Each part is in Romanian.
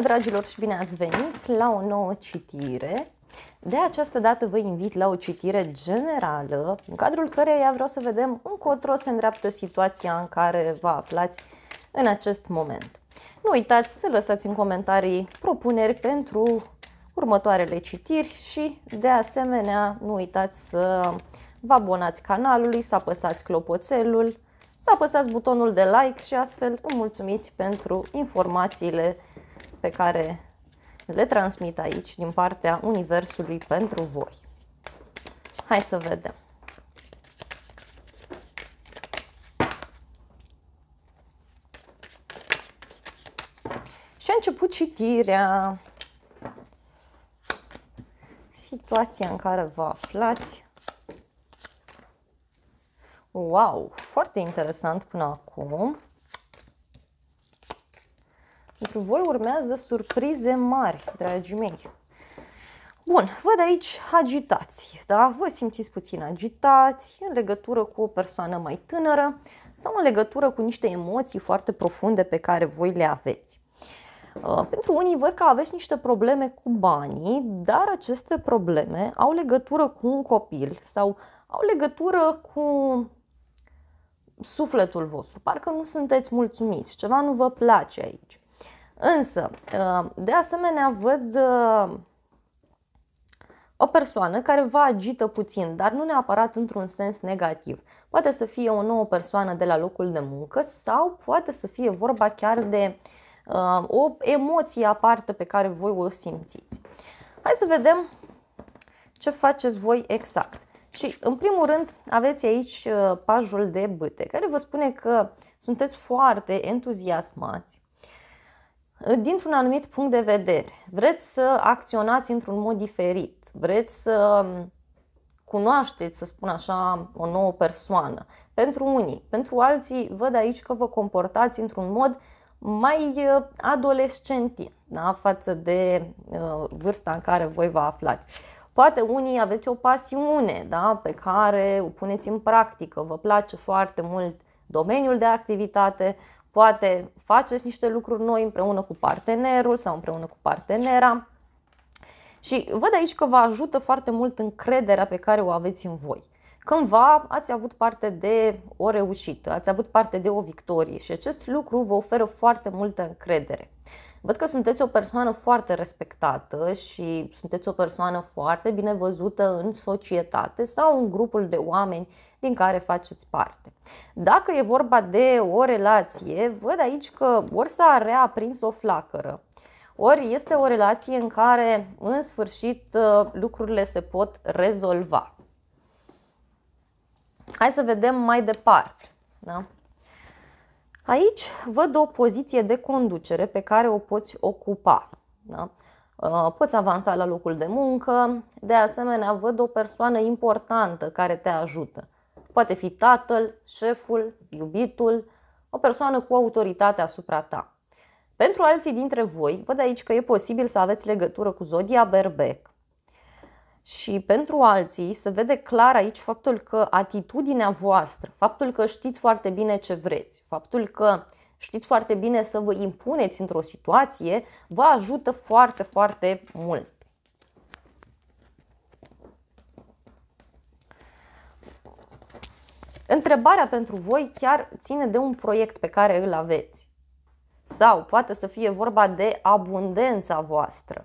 Bună, dragilor, și bine ați venit la o nouă citire. De această dată vă invit la o citire generală, în cadrul căreia vreau să vedem încotro se îndreaptă situația în care vă aflați în acest moment. Nu uitați să lăsați în comentarii propuneri pentru următoarele citiri și, de asemenea, nu uitați să vă abonați canalului, să apăsați clopoțelul, să apăsați butonul de like și astfel îmi mulțumiți pentru informațiile pe care le transmit aici din partea Universului pentru voi. Hai să vedem. Și a început citirea. Situația în care vă aflați. Wow, foarte interesant până acum. Pentru voi urmează surprize mari, dragii mei. Bun, văd aici agitați, da? Vă simțiți puțin agitați în legătură cu o persoană mai tânără sau în legătură cu niște emoții foarte profunde pe care voi le aveți. Uh, pentru unii văd că aveți niște probleme cu banii, dar aceste probleme au legătură cu un copil sau au legătură cu sufletul vostru. Parcă nu sunteți mulțumiți, ceva nu vă place aici. Însă, uh, de asemenea, văd uh, o persoană care vă agită puțin, dar nu neapărat într-un sens negativ. Poate să fie o nouă persoană de la locul de muncă sau poate să fie vorba chiar de uh, o emoție aparte pe care voi o simțiți. Hai să vedem ce faceți voi exact. Și în primul rând aveți aici uh, pajul de bâte, care vă spune că sunteți foarte entuziasmați, dintr-un anumit punct de vedere. Vreți să acționați într-un mod diferit, vreți să um, cunoașteți, să spun așa, o nouă persoană. Pentru unii, pentru alții, văd aici că vă comportați într-un mod mai uh, adolescentin da? față de uh, vârsta în care voi vă aflați. Poate unii aveți o pasiune da? pe care o puneți în practică, vă place foarte mult domeniul de activitate, Poate faceți niște lucruri noi împreună cu partenerul sau împreună cu partenera. Și văd aici că vă ajută foarte mult încrederea pe care o aveți în voi. Cândva ați avut parte de o reușită, ați avut parte de o victorie și acest lucru vă oferă foarte multă încredere. Văd că sunteți o persoană foarte respectată și sunteți o persoană foarte bine văzută în societate sau în grupul de oameni din care faceți parte. Dacă e vorba de o relație, văd aici că ori s-a reaprins o flacără, ori este o relație în care, în sfârșit, uh, lucrurile se pot rezolva. Hai să vedem mai departe. Da? Aici văd o poziție de conducere pe care o poți ocupa. Da? Uh, poți avansa la locul de muncă, de asemenea văd o persoană importantă care te ajută. Poate fi tatăl, șeful, iubitul, o persoană cu autoritate asupra ta. Pentru alții dintre voi, văd aici că e posibil să aveți legătură cu zodia berbec, și pentru alții se vede clar aici faptul că atitudinea voastră, faptul că știți foarte bine ce vreți, faptul că știți foarte bine să vă impuneți într-o situație, vă ajută foarte, foarte mult. Întrebarea pentru voi chiar ține de un proiect pe care îl aveți. Sau poate să fie vorba de abundența voastră.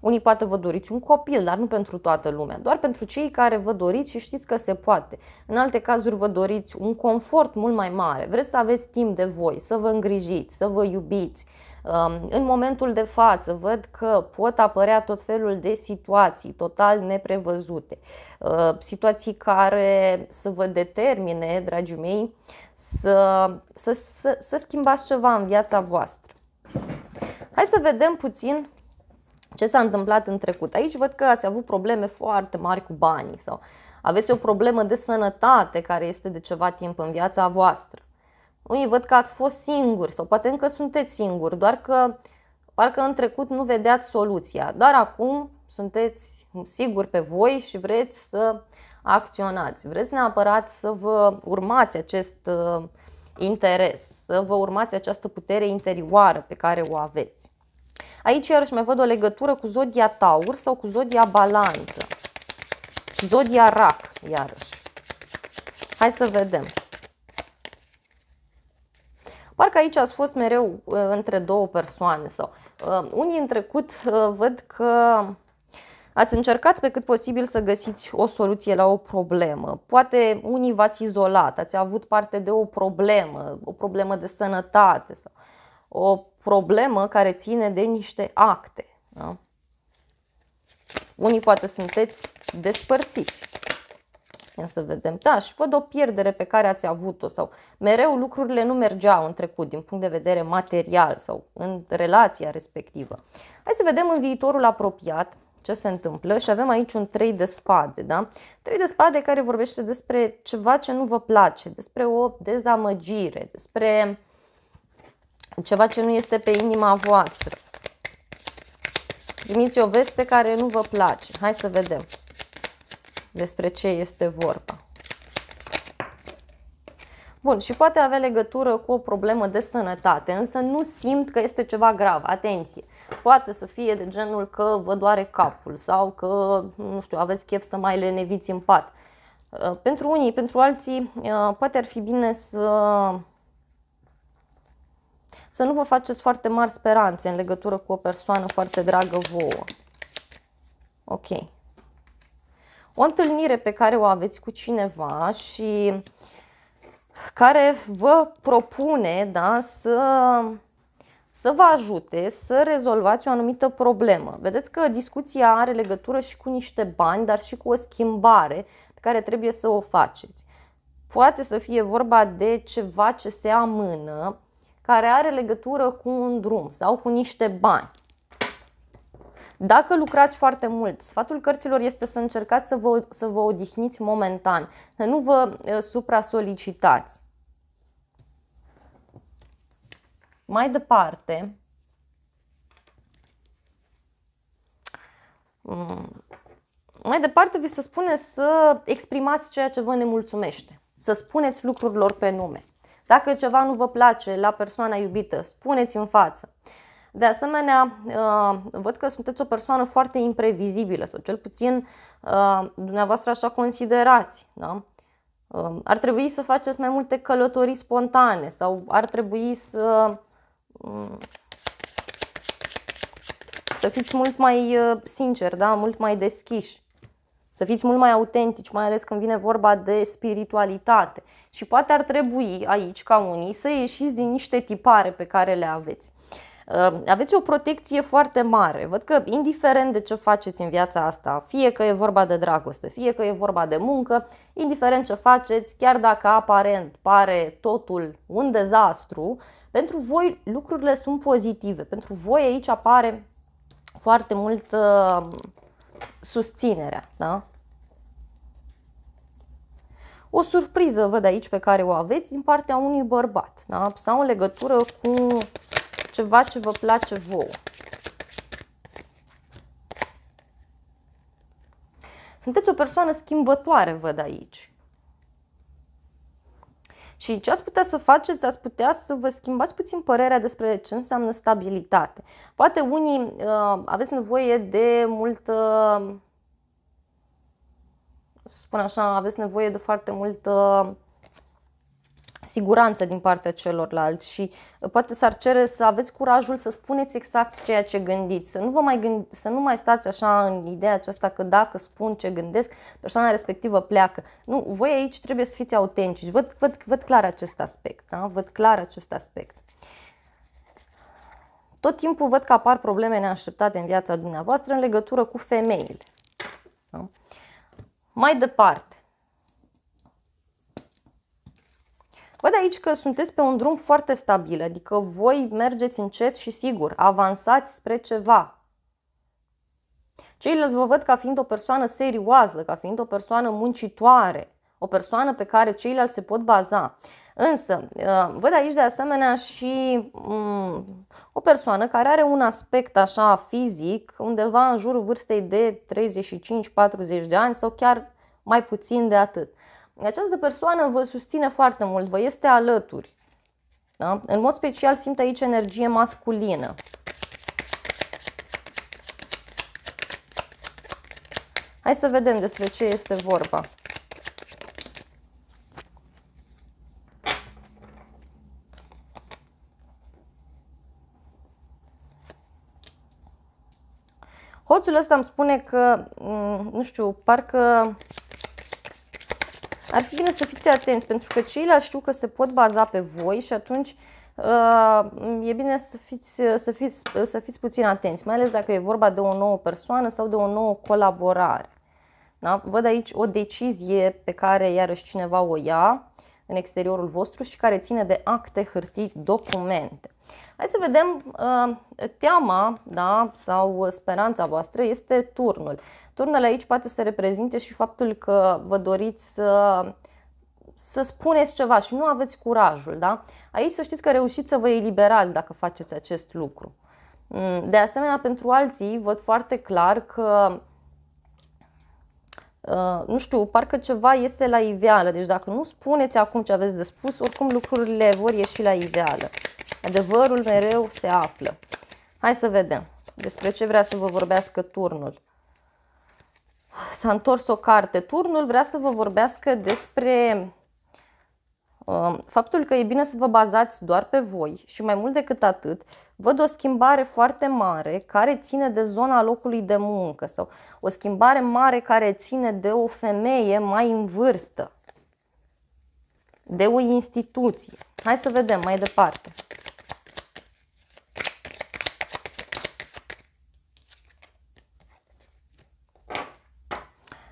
Unii poate vă doriți un copil, dar nu pentru toată lumea, doar pentru cei care vă doriți și știți că se poate. În alte cazuri vă doriți un confort mult mai mare, vreți să aveți timp de voi, să vă îngrijiți, să vă iubiți. Um, în momentul de față văd că pot apărea tot felul de situații total neprevăzute, uh, situații care să vă determine, dragii mei, să, să, să, să schimbați ceva în viața voastră. Hai să vedem puțin ce s-a întâmplat în trecut. Aici văd că ați avut probleme foarte mari cu banii sau aveți o problemă de sănătate care este de ceva timp în viața voastră. Unii văd că ați fost singuri sau poate încă sunteți singuri, doar că parcă în trecut nu vedeați soluția, dar acum sunteți siguri pe voi și vreți să acționați. Vreți neapărat să vă urmați acest uh, interes, să vă urmați această putere interioară pe care o aveți. Aici iarăși mai văd o legătură cu zodia Taur sau cu zodia Balanță. Și zodia Rac, iarăși. Hai să vedem. Parcă aici ați fost mereu uh, între două persoane sau uh, unii în trecut uh, văd că ați încercat pe cât posibil să găsiți o soluție la o problemă. Poate unii v-ați izolat, ați avut parte de o problemă, o problemă de sănătate sau o problemă care ține de niște acte. Da? Unii poate sunteți despărțiți. Ia să vedem. Da, și văd o pierdere pe care ați avut-o sau mereu lucrurile nu mergeau în trecut din punct de vedere material sau în relația respectivă. Hai să vedem în viitorul apropiat ce se întâmplă și avem aici un trei de spade, da? Trei de spade care vorbește despre ceva ce nu vă place, despre o dezamăgire, despre ceva ce nu este pe inima voastră. Primiți o veste care nu vă place. Hai să vedem despre ce este vorba. Bun, și poate avea legătură cu o problemă de sănătate, însă nu simt că este ceva grav. Atenție! Poate să fie de genul că vă doare capul sau că, nu știu, aveți chef să mai leneviți în pat. Pentru unii, pentru alții, uh, poate ar fi bine să să nu vă faceți foarte mari speranțe în legătură cu o persoană foarte dragă vouă. Ok. O întâlnire pe care o aveți cu cineva și care vă propune da, să să vă ajute să rezolvați o anumită problemă. Vedeți că discuția are legătură și cu niște bani, dar și cu o schimbare pe care trebuie să o faceți. Poate să fie vorba de ceva ce se amână, care are legătură cu un drum sau cu niște bani. Dacă lucrați foarte mult, sfatul cărților este să încercați să vă, să vă odihniți momentan, să nu vă supra-solicitați. Mai departe, mai departe vi se spune să exprimați ceea ce vă nemulțumește, să spuneți lucrurilor pe nume. Dacă ceva nu vă place la persoana iubită, spuneți în față. De asemenea, uh, văd că sunteți o persoană foarte imprevizibilă sau cel puțin uh, dumneavoastră așa considerați. Da? Uh, ar trebui să faceți mai multe călătorii spontane sau ar trebui să mm, să fiți mult mai sinceri, da? mult mai deschiși. Să fiți mult mai autentici, mai ales când vine vorba de spiritualitate. Și poate ar trebui aici, ca unii, să ieșiți din niște tipare pe care le aveți. Uh, aveți o protecție foarte mare. Văd că, indiferent de ce faceți în viața asta, fie că e vorba de dragoste, fie că e vorba de muncă, indiferent ce faceți, chiar dacă aparent pare totul un dezastru, pentru voi lucrurile sunt pozitive. Pentru voi aici apare foarte mult uh, susținerea, da? O surpriză văd aici pe care o aveți din partea unui bărbat, da? Sau în legătură cu ceva ce vă place vouă. Sunteți o persoană schimbătoare, văd aici. Și ce ați putea să faceți? Ați putea să vă schimbați puțin părerea despre ce înseamnă stabilitate. Poate unii uh, aveți nevoie de multă să spun așa, aveți nevoie de foarte multă siguranță din partea celorlalți și uh, poate s-ar cere să aveți curajul să spuneți exact ceea ce gândiți, să nu, vă mai gând, să nu mai stați așa în ideea aceasta că dacă spun ce gândesc, persoana respectivă pleacă. Nu, voi aici trebuie să fiți autentici. Văd, văd, văd clar acest aspect, da? văd clar acest aspect. Tot timpul văd că apar probleme neașteptate în viața dumneavoastră în legătură cu femeile. Da? Mai departe, Văd aici că sunteți pe un drum foarte stabil, adică voi mergeți încet și sigur, avansați spre ceva. Ceilalți vă văd ca fiind o persoană serioasă, ca fiind o persoană muncitoare, o persoană pe care ceilalți se pot baza. Însă, ă, văd aici de asemenea și um, o persoană care are un aspect așa fizic, undeva în jurul vârstei de 35-40 de ani sau chiar mai puțin de atât această persoană vă susține foarte mult, vă este alături. Da? În mod special simt aici energie masculină. Hai să vedem despre ce este vorba. Hoțul ăsta îmi spune că, mm, nu știu, parcă ar fi bine să fiți atenți, pentru că ceilalți știu că se pot baza pe voi și atunci uh, e bine să fiți, să, fiți, să fiți puțin atenți, mai ales dacă e vorba de o nouă persoană sau de o nouă colaborare. Da? Văd aici o decizie pe care iarăși cineva o ia în exteriorul vostru și care ține de acte, hârtii, documente. Hai să vedem, uh, teama da, sau speranța voastră este turnul. Turnul aici poate să reprezinte și faptul că vă doriți să, să spuneți ceva și nu aveți curajul. Da? Aici să știți că reușiți să vă eliberați dacă faceți acest lucru. Mm, de asemenea, pentru alții văd foarte clar că uh, nu știu, parcă ceva iese la iveală. Deci dacă nu spuneți acum ce aveți de spus, oricum lucrurile vor ieși la iveală. Adevărul mereu se află. Hai să vedem despre ce vrea să vă vorbească turnul. S-a întors o carte. Turnul vrea să vă vorbească despre uh, faptul că e bine să vă bazați doar pe voi și mai mult decât atât, văd o schimbare foarte mare care ține de zona locului de muncă sau o schimbare mare care ține de o femeie mai în vârstă, de o instituție. Hai să vedem mai departe.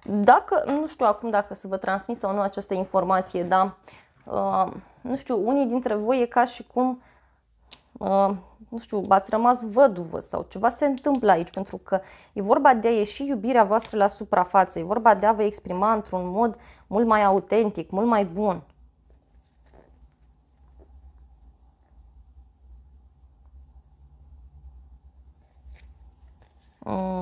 Dacă, nu știu acum dacă să vă transmit sau nu această informație, dar uh, nu știu, unii dintre voi e ca și cum, uh, nu știu, ați rămas văduvă sau ceva se întâmplă aici, pentru că e vorba de a ieși iubirea voastră la suprafață, e vorba de a vă exprima într-un mod mult mai autentic, mult mai bun. Mm.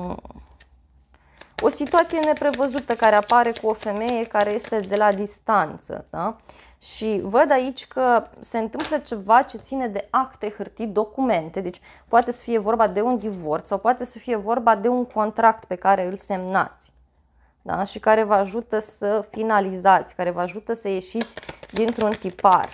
O situație neprevăzută care apare cu o femeie care este de la distanță. Da? Și văd aici că se întâmplă ceva ce ține de acte, hârtii, documente. Deci poate să fie vorba de un divorț sau poate să fie vorba de un contract pe care îl semnați. Da? Și care vă ajută să finalizați, care vă ajută să ieșiți dintr-un tipar.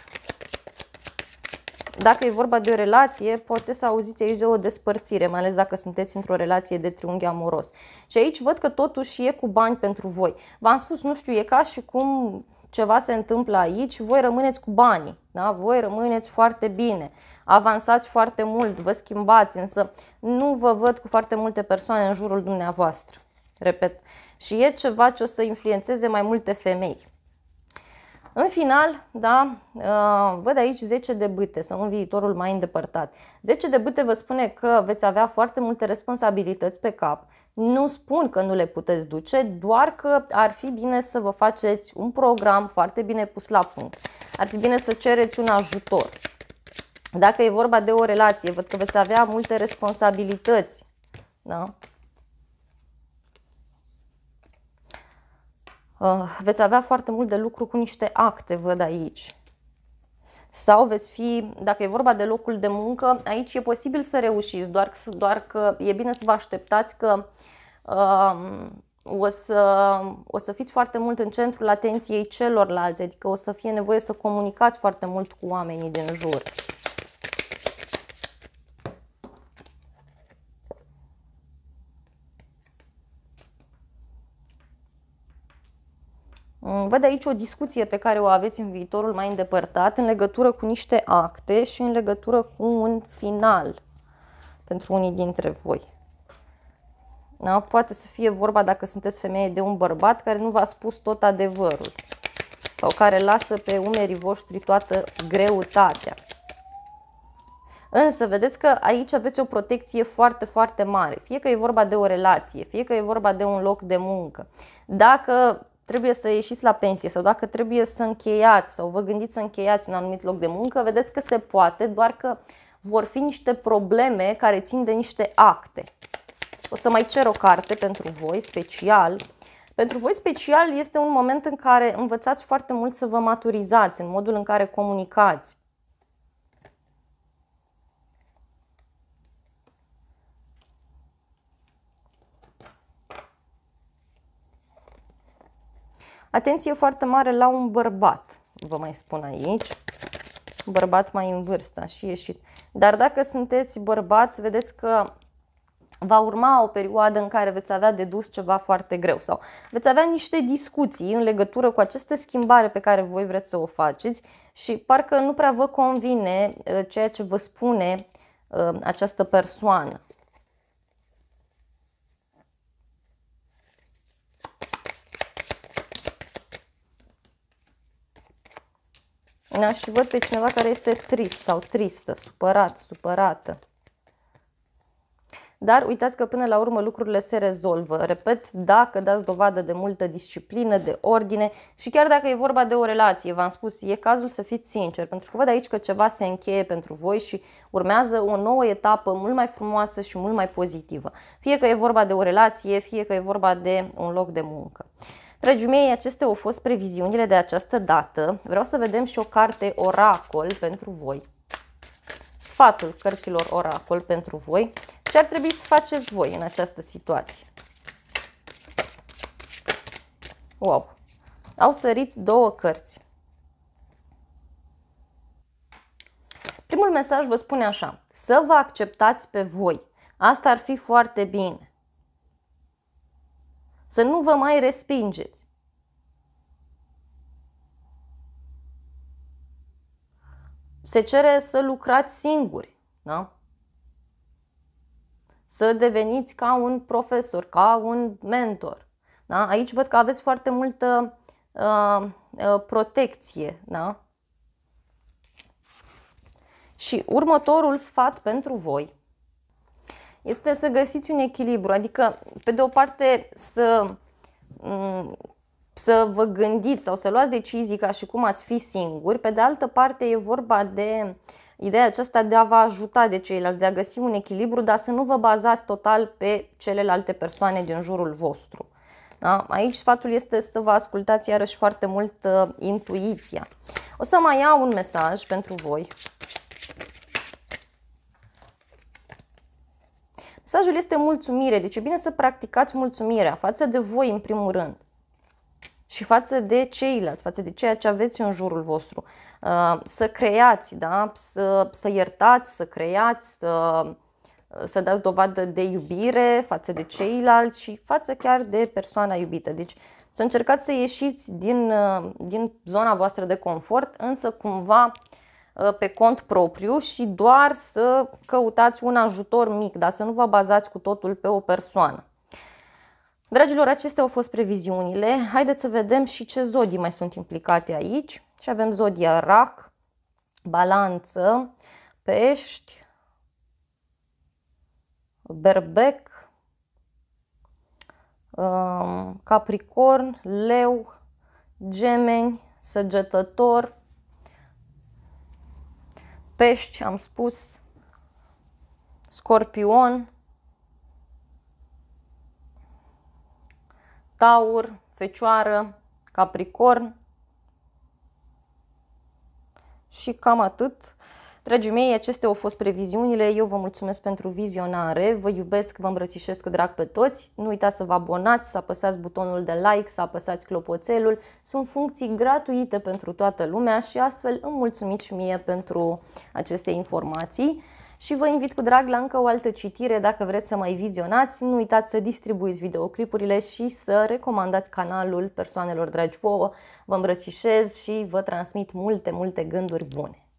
Dacă e vorba de o relație, poate să auziți aici de o despărțire, mai ales dacă sunteți într-o relație de triunghi amoros. Și aici văd că totuși e cu bani pentru voi. V-am spus, nu știu, e ca și cum ceva se întâmplă aici, voi rămâneți cu banii, da? voi rămâneți foarte bine, avansați foarte mult, vă schimbați, însă nu vă văd cu foarte multe persoane în jurul dumneavoastră, repet. Și e ceva ce o să influențeze mai multe femei. În final, da, uh, văd aici 10 de bâte sau în viitorul mai îndepărtat. 10 de bâte vă spune că veți avea foarte multe responsabilități pe cap. Nu spun că nu le puteți duce, doar că ar fi bine să vă faceți un program foarte bine pus la punct. Ar fi bine să cereți un ajutor. Dacă e vorba de o relație, văd că veți avea multe responsabilități. Da? Uh, veți avea foarte mult de lucru cu niște acte, văd aici. Sau veți fi, dacă e vorba de locul de muncă, aici e posibil să reușiți, doar că, doar că e bine să vă așteptați că uh, o, să, o să fiți foarte mult în centrul atenției celorlalți, adică o să fie nevoie să comunicați foarte mult cu oamenii din jur. Mm, văd aici o discuție pe care o aveți în viitorul mai îndepărtat în legătură cu niște acte și în legătură cu un final pentru unii dintre voi. Da? Poate să fie vorba, dacă sunteți femeie, de un bărbat care nu v-a spus tot adevărul sau care lasă pe umerii voștri toată greutatea. Însă, vedeți că aici aveți o protecție foarte, foarte mare. Fie că e vorba de o relație, fie că e vorba de un loc de muncă. Dacă trebuie să ieșiți la pensie sau dacă trebuie să încheiați sau vă gândiți să încheiați un anumit loc de muncă, vedeți că se poate, doar că vor fi niște probleme care țin de niște acte. O să mai cer o carte pentru voi special. Pentru voi special este un moment în care învățați foarte mult să vă maturizați în modul în care comunicați. Atenție foarte mare la un bărbat, vă mai spun aici. Bărbat mai în vârstă și ieșit. Dar dacă sunteți bărbat, vedeți că va urma o perioadă în care veți avea de dus ceva foarte greu sau veți avea niște discuții în legătură cu aceste schimbare pe care voi vreți să o faceți și parcă nu prea vă convine uh, ceea ce vă spune uh, această persoană. Da? Și văd pe cineva care este trist sau tristă, supărat, supărată. Dar uitați că până la urmă lucrurile se rezolvă. Repet, dacă dați dovadă de multă disciplină, de ordine și chiar dacă e vorba de o relație, v-am spus, e cazul să fiți sinceri, pentru că văd aici că ceva se încheie pentru voi și urmează o nouă etapă mult mai frumoasă și mult mai pozitivă. Fie că e vorba de o relație, fie că e vorba de un loc de muncă. Dragii mei, acestea au fost previziunile de această dată. Vreau să vedem și o carte oracol pentru voi. Sfatul cărților oracol pentru voi. Ce ar trebui să faceți voi în această situație? Wow! Au sărit două cărți. Primul mesaj vă spune așa, să vă acceptați pe voi. Asta ar fi foarte bine să nu vă mai respingeți. Se cere să lucrați singuri, da? să deveniți ca un profesor, ca un mentor. Da? Aici văd că aveți foarte multă uh, uh, protecție. Da? Și următorul sfat pentru voi – este să găsiți un echilibru, adică pe de o parte să, să vă gândiți sau să luați decizii ca și cum ați fi singuri, pe de altă parte e vorba de ideea aceasta de a vă ajuta de ceilalți, de a găsi un echilibru, dar să nu vă bazați total pe celelalte persoane din jurul vostru. Da? Aici sfatul este să vă ascultați iarăși foarte mult uh, intuiția. O să mai iau un mesaj pentru voi. Mesajul este mulțumire, deci e bine să practicați mulțumirea față de voi în primul rând și față de ceilalți, față de ceea ce aveți în jurul vostru. Uh, să creați, da? să, să iertați, să creați, să, să dați dovadă de iubire față de ceilalți și față chiar de persoana iubită. Deci să încercați să ieșiți din, uh, din zona voastră de confort, însă cumva uh, Uh, pe cont propriu și doar să căutați un ajutor mic, dar să nu vă bazați cu totul pe o persoană. Dragilor, acestea au fost previziunile. Haideți să vedem și ce zodii mai sunt implicate aici. Și avem zodia rac, balanță, pești, berbec, um, capricorn, leu, gemeni, săgetător, pești, am spus, scorpion, taur, fecioară, capricorn și cam atât. Dragii mei, acestea au fost previziunile. Eu vă mulțumesc pentru vizionare. Vă iubesc, vă îmbrățișez cu drag pe toți. Nu uitați să vă abonați, să apăsați butonul de like, să apăsați clopoțelul. Sunt funcții gratuite pentru toată lumea și astfel îmi mulțumiți și mie pentru aceste informații și vă invit cu drag la încă o altă citire dacă vreți să mai vizionați. Nu uitați să distribuiți videoclipurile și să recomandați canalul persoanelor dragi vouă. Vă îmbrățișez și vă transmit multe, multe gânduri bune.